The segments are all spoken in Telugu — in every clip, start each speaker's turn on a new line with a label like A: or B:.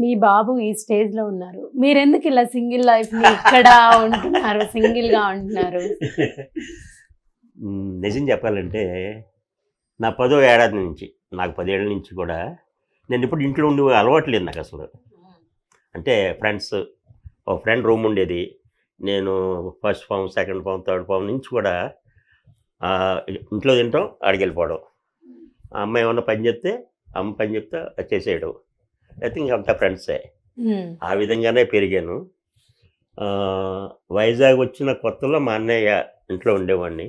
A: మీ బాబు ఈ స్టేజ్ లో ఉన్నారు మీరెందుకు ఇలా సింగిల్ లైఫ్ ఇక్కడ ఉంటున్నారు సింగిల్ గా ఉంటున్నారు
B: నిజం చెప్పాలంటే నా పదో ఏడాది నుంచి నాకు పదేళ్ళ నుంచి కూడా నేను ఇప్పుడు ఇంట్లో ఉండి అలవాట్లేదు నాకు అసలు అంటే ఫ్రెండ్స్ ఒక ఫ్రెండ్ రూమ్ ఉండేది నేను first form second form third form నుంచి కూడా ఇంట్లో తింటాం అడిగి వెళ్ళిపోవడం అమ్మ ఏమన్నా పని చెప్తే అమ్మ పని చెప్తే చేసేయడం థింక్ అంత ఫ్రెండ్సే ఆ విధంగానే పెరిగాను వైజాగ్ వచ్చిన కొత్తలో మా అన్నయ్య ఇంట్లో ఉండేవాడిని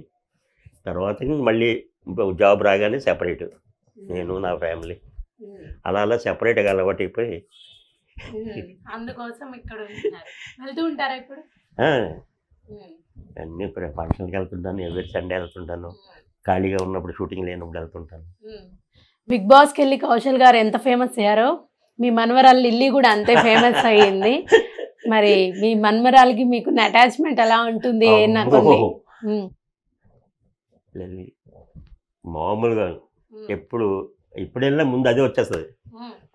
B: తర్వాత మళ్ళీ జాబ్ రాగానే సెపరేట్ నేను నా ఫ్యామిలీ hmm. అలా అలా సెపరేట్గా అలవాటు అయిపోయి
A: hmm. అందుకోసం ఇక్కడ వెళ్తూ ఉంటారా ఇప్పుడు
B: hmm. అన్ని ఫంక్షన్కి వెళ్తుంటాను ఎవరి సండే వెళ్తుంటాను ఖాళీగా ఉన్నప్పుడు షూటింగ్ లేనప్పుడు వెళ్తుంటాను
A: బిగ్ బాస్కి వెళ్ళి కౌశల్ గారు ఎంత ఫేమస్ అయ్యారో మీ మనవరాలు లిల్లీ కూడా అంతే ఫేమస్ అయ్యింది మరి మీ మనమరాలకి మీకున్న అటాచ్మెంట్ ఎలా ఉంటుంది
B: మామూలుగా ఎప్పుడు ఎప్పుడైనా ముందు అదే వచ్చేస్తుంది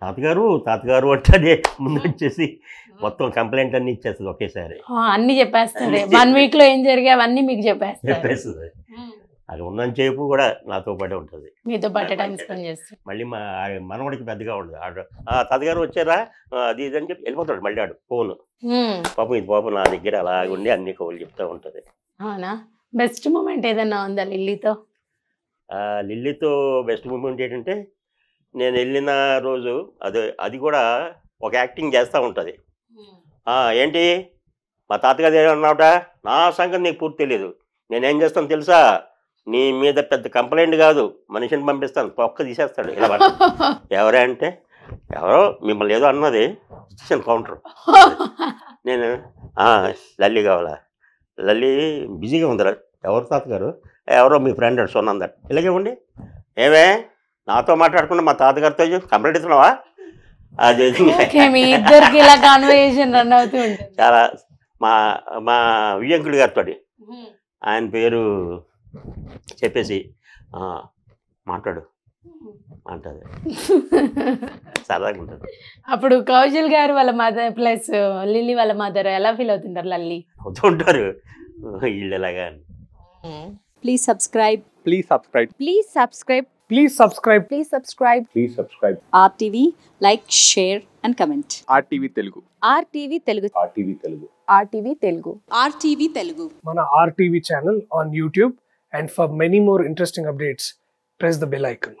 B: తాతగారు తాతగారు అంటే ముందు వచ్చేసి మొత్తం కంప్లైంట్ అన్ని ఇచ్చేస్తుంది ఒకేసారి
A: అన్ని చెప్పేస్తుంది వన్ వీక్ లో ఏం జరిగాయి అవన్నీ మీకు చెప్పేస్తుంది చెప్పేస్తుంది
B: అది చేపు కూడా నాతో పాటే ఉంటుంది
A: మీతో పాటే టైం స్పెండ్ చేస్తాడు
B: మళ్ళీ మా మనవడికి పెద్దగా ఉండదు ఆడు తాతగారు వచ్చారా అది ఇది అని చెప్పి వెళ్ళిపోతాడు మళ్ళీ ఆడు ఫోన్ పాపం ఇది పాపం నా దగ్గర అలాగ ఉండి అన్ని కవులు చెప్తా ఉంటుంది
A: అవునా బెస్ట్ మూమెంట్ ఏదన్నా ఉందా లిల్లీతో
B: లిల్లీతో బెస్ట్ మూమెంట్ ఏంటంటే నేను వెళ్ళిన రోజు అది అది కూడా ఒక యాక్టింగ్ చేస్తూ ఉంటుంది ఏంటి మా తాతగారు ఏమన్నావుట నా సంగతి నీకు పూర్తి తెలియదు నేనేం చేస్తాను తెలుసా నీ మీద పెద్ద కంప్లైంట్ కాదు మనిషిని పంపిస్తాను తొక్క తీసేస్తాడు ఇలా ఎవరే అంటే ఎవరో మిమ్మల్ని ఏదో అన్నది స్టేషన్ కౌంటర్ నేను లల్లి కావాలా లల్లి బిజీగా ఉందిరా ఎవరు తాతగారు ఎవరో మీ ఫ్రెండ్ అడు సొన్న అందరు ఇలాగే ఉండి ఏమే నాతో మాట్లాడుకుంటే మా తాతగారితో కంప్లైంట్ ఇస్తున్నావా అది చాలా మా మా వియంకుడి గారితో ఆయన పేరు చెప్పేసి మాట్లాడు అంటారు సరదాగా ఉంటుంది
A: అప్పుడు కౌజల్ గారు వాళ్ళ మదర్ ప్లస్ లిల్లీ వాళ్ళ మదర్ ఎలా ఫీల్ అవుతుంటారు లల్లి
B: అవుతుంటారు వీళ్ళు ఎలాగా
A: please subscribe
B: please subscribe
A: please subscribe please subscribe please subscribe
B: please subscribe
A: RTV like share and comment RTV Telugu RTV Telugu RTV Telugu RTV Telugu RTV Telugu
B: మన RTV channel on YouTube And for many more interesting updates,
A: press the bell icon.